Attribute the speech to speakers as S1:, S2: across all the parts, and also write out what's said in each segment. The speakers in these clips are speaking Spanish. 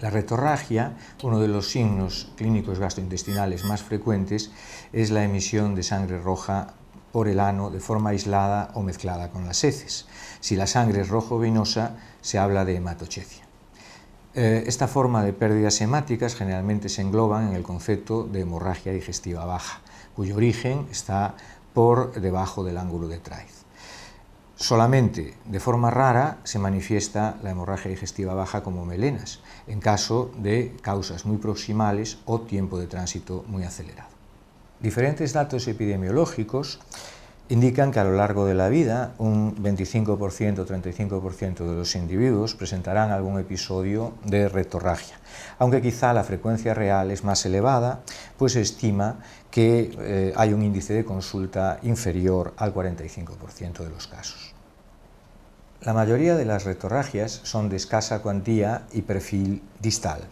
S1: La retorragia, uno de los signos clínicos gastrointestinales más frecuentes, es la emisión de sangre roja por el ano de forma aislada o mezclada con las heces. Si la sangre es rojo-venosa, se habla de hematochecia. Eh, esta forma de pérdidas hemáticas generalmente se engloban en el concepto de hemorragia digestiva baja, cuyo origen está por debajo del ángulo de trice. Solamente, de forma rara, se manifiesta la hemorragia digestiva baja como melenas, en caso de causas muy proximales o tiempo de tránsito muy acelerado. Diferentes datos epidemiológicos indican que a lo largo de la vida un 25% o 35% de los individuos presentarán algún episodio de retorragia, aunque quizá la frecuencia real es más elevada, pues se estima que eh, hay un índice de consulta inferior al 45% de los casos. La mayoría de las retorragias son de escasa cuantía y perfil distal,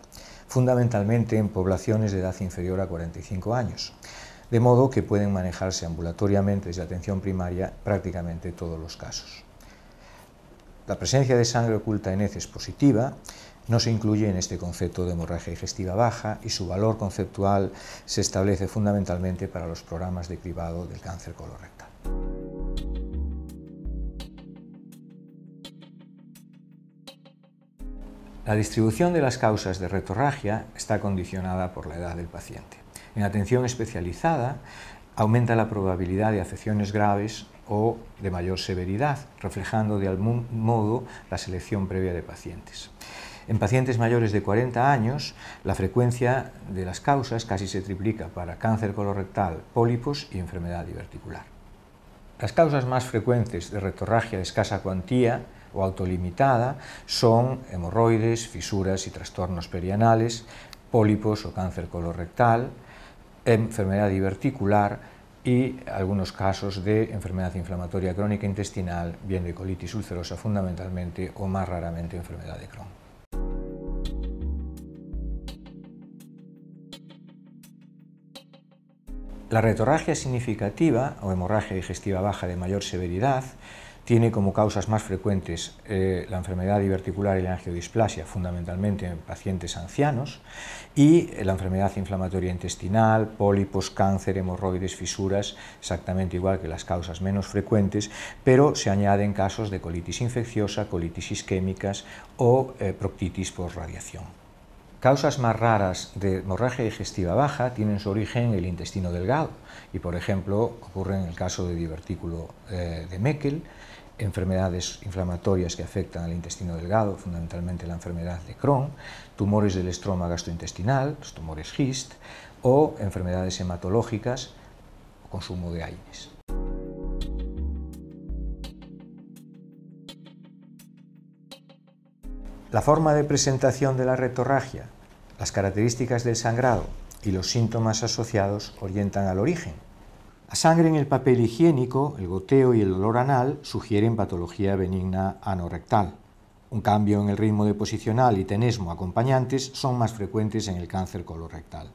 S1: fundamentalmente en poblaciones de edad inferior a 45 años de modo que pueden manejarse ambulatoriamente desde atención primaria prácticamente todos los casos. La presencia de sangre oculta en heces positiva no se incluye en este concepto de hemorragia digestiva baja y su valor conceptual se establece fundamentalmente para los programas de cribado del cáncer colorectal. La distribución de las causas de retorragia está condicionada por la edad del paciente. En atención especializada aumenta la probabilidad de afecciones graves o de mayor severidad, reflejando de algún modo la selección previa de pacientes. En pacientes mayores de 40 años, la frecuencia de las causas casi se triplica para cáncer colorectal, pólipos y enfermedad diverticular. Las causas más frecuentes de retorragia de escasa cuantía o autolimitada son hemorroides, fisuras y trastornos perianales, pólipos o cáncer colorectal, enfermedad diverticular y algunos casos de enfermedad inflamatoria crónica intestinal, viendo colitis ulcerosa fundamentalmente o más raramente enfermedad de Crohn. La retorragia significativa o hemorragia digestiva baja de mayor severidad tiene como causas más frecuentes eh, la enfermedad diverticular y la angiodisplasia, fundamentalmente en pacientes ancianos, y eh, la enfermedad inflamatoria intestinal, pólipos, cáncer, hemorroides, fisuras, exactamente igual que las causas menos frecuentes, pero se añaden casos de colitis infecciosa, colitis isquémicas o eh, proctitis por radiación causas más raras de hemorragia digestiva baja tienen su origen en el intestino delgado y, por ejemplo, ocurre en el caso de divertículo de Meckel, enfermedades inflamatorias que afectan al intestino delgado, fundamentalmente la enfermedad de Crohn, tumores del estroma gastrointestinal, los tumores GIST, o enfermedades hematológicas, consumo de AINES. La forma de presentación de la retorragia, las características del sangrado y los síntomas asociados orientan al origen, la sangre en el papel higiénico, el goteo y el dolor anal sugieren patología benigna anorectal. Un cambio en el ritmo deposicional y tenesmo acompañantes son más frecuentes en el cáncer colorectal.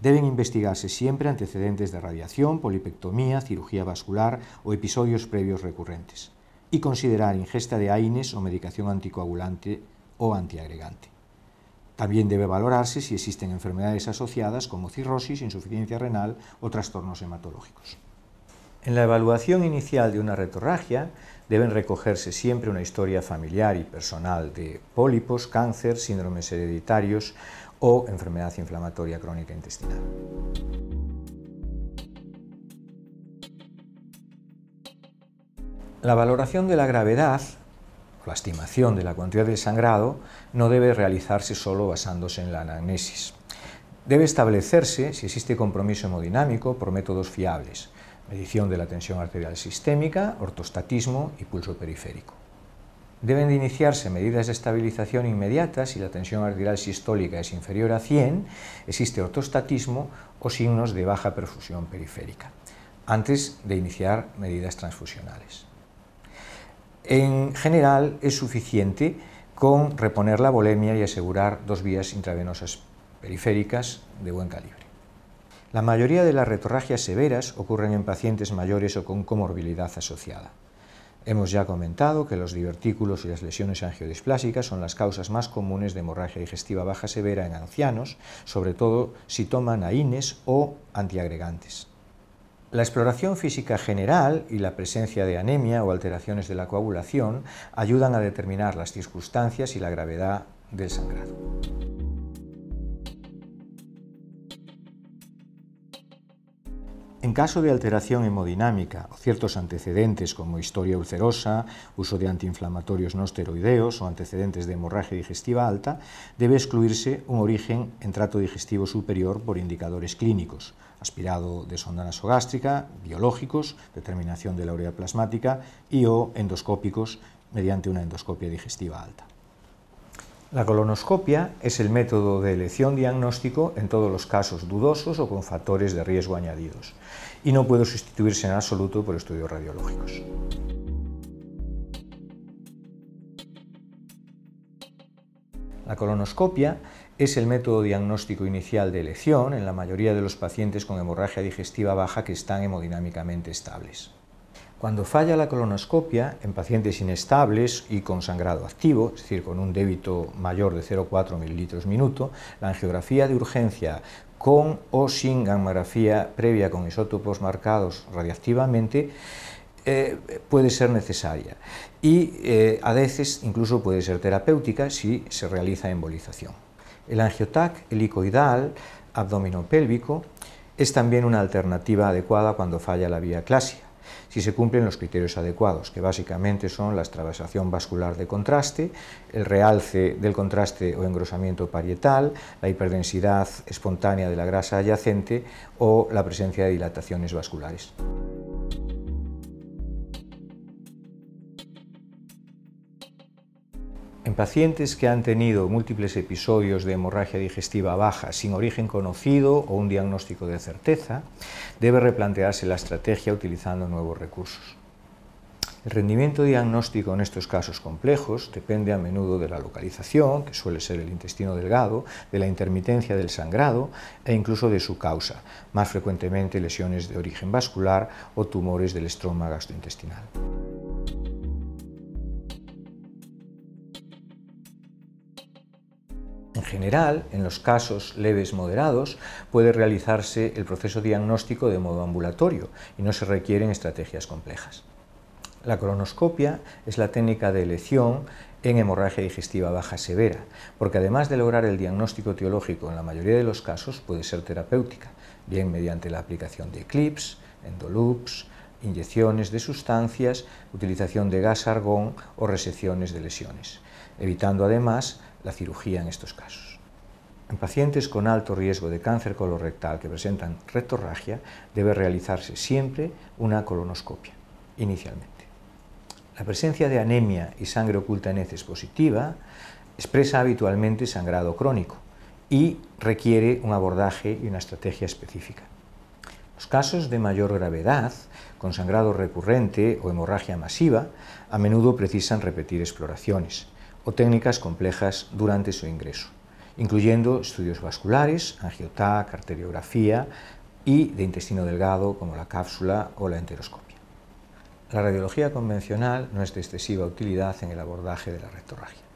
S1: Deben investigarse siempre antecedentes de radiación, polipectomía, cirugía vascular o episodios previos recurrentes y considerar ingesta de AINES o medicación anticoagulante o antiagregante. También debe valorarse si existen enfermedades asociadas como cirrosis, insuficiencia renal o trastornos hematológicos. En la evaluación inicial de una retorragia deben recogerse siempre una historia familiar y personal de pólipos, cáncer, síndromes hereditarios o enfermedad inflamatoria crónica intestinal. La valoración de la gravedad la estimación de la cantidad de sangrado no debe realizarse solo basándose en la anamnesis. Debe establecerse si existe compromiso hemodinámico por métodos fiables, medición de la tensión arterial sistémica, ortostatismo y pulso periférico. Deben iniciarse medidas de estabilización inmediatas si la tensión arterial sistólica es inferior a 100, existe ortostatismo o signos de baja perfusión periférica, antes de iniciar medidas transfusionales. En general es suficiente con reponer la bolemia y asegurar dos vías intravenosas periféricas de buen calibre. La mayoría de las retorragias severas ocurren en pacientes mayores o con comorbilidad asociada. Hemos ya comentado que los divertículos y las lesiones angiodisplásicas son las causas más comunes de hemorragia digestiva baja severa en ancianos, sobre todo si toman AINES o antiagregantes. La exploración física general y la presencia de anemia o alteraciones de la coagulación ayudan a determinar las circunstancias y la gravedad del sangrado. En caso de alteración hemodinámica o ciertos antecedentes como historia ulcerosa, uso de antiinflamatorios no esteroideos o antecedentes de hemorragia digestiva alta, debe excluirse un origen en trato digestivo superior por indicadores clínicos, aspirado de sonda nasogástrica, biológicos, determinación de la urea plasmática y o endoscópicos mediante una endoscopia digestiva alta. La colonoscopia es el método de elección diagnóstico en todos los casos dudosos o con factores de riesgo añadidos y no puede sustituirse en absoluto por estudios radiológicos. La colonoscopia es el método diagnóstico inicial de elección en la mayoría de los pacientes con hemorragia digestiva baja que están hemodinámicamente estables. Cuando falla la colonoscopia en pacientes inestables y con sangrado activo, es decir, con un débito mayor de 0,4 mililitros minuto, la angiografía de urgencia con o sin gammagrafía previa con isótopos marcados radiactivamente eh, puede ser necesaria y eh, a veces incluso puede ser terapéutica si se realiza embolización. El angiotac helicoidal abdominopélvico es también una alternativa adecuada cuando falla la vía clásica si se cumplen los criterios adecuados, que básicamente son la extravasación vascular de contraste, el realce del contraste o engrosamiento parietal, la hiperdensidad espontánea de la grasa adyacente o la presencia de dilataciones vasculares. en pacientes que han tenido múltiples episodios de hemorragia digestiva baja sin origen conocido o un diagnóstico de certeza, debe replantearse la estrategia utilizando nuevos recursos. El rendimiento diagnóstico en estos casos complejos depende a menudo de la localización, que suele ser el intestino delgado, de la intermitencia del sangrado e incluso de su causa, más frecuentemente lesiones de origen vascular o tumores del estroma gastrointestinal. general, en los casos leves moderados, puede realizarse el proceso diagnóstico de modo ambulatorio y no se requieren estrategias complejas. La colonoscopia es la técnica de elección en hemorragia digestiva baja severa, porque además de lograr el diagnóstico teológico en la mayoría de los casos, puede ser terapéutica, bien mediante la aplicación de clips, endoloops, inyecciones de sustancias, utilización de gas argón o resecciones de lesiones, evitando además la cirugía en estos casos. En pacientes con alto riesgo de cáncer colorectal que presentan retorragia, debe realizarse siempre una colonoscopia, inicialmente. La presencia de anemia y sangre oculta en heces positiva expresa habitualmente sangrado crónico y requiere un abordaje y una estrategia específica. Los casos de mayor gravedad, con sangrado recurrente o hemorragia masiva, a menudo precisan repetir exploraciones o técnicas complejas durante su ingreso, incluyendo estudios vasculares, angiotá arteriografía y de intestino delgado como la cápsula o la enteroscopia. La radiología convencional no es de excesiva utilidad en el abordaje de la rectorragia.